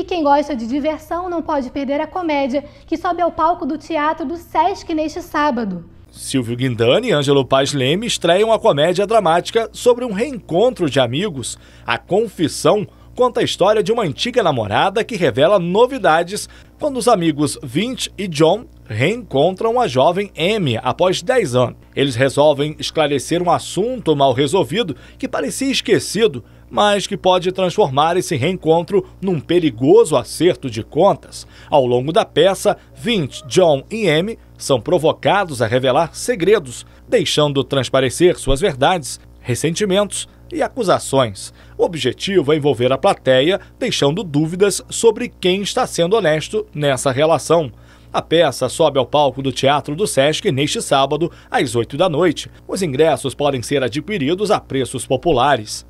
E quem gosta de diversão não pode perder a comédia, que sobe ao palco do Teatro do Sesc neste sábado. Silvio Guindani e Ângelo Paz Leme estreiam a comédia dramática sobre um reencontro de amigos. A Confissão conta a história de uma antiga namorada que revela novidades quando os amigos Vint e John reencontram a jovem M após 10 anos. Eles resolvem esclarecer um assunto mal resolvido que parecia esquecido, mas que pode transformar esse reencontro num perigoso acerto de contas. Ao longo da peça, Vince, John e M são provocados a revelar segredos, deixando transparecer suas verdades, ressentimentos e acusações. O objetivo é envolver a plateia, deixando dúvidas sobre quem está sendo honesto nessa relação. A peça sobe ao palco do Teatro do Sesc neste sábado, às 8 da noite. Os ingressos podem ser adquiridos a preços populares.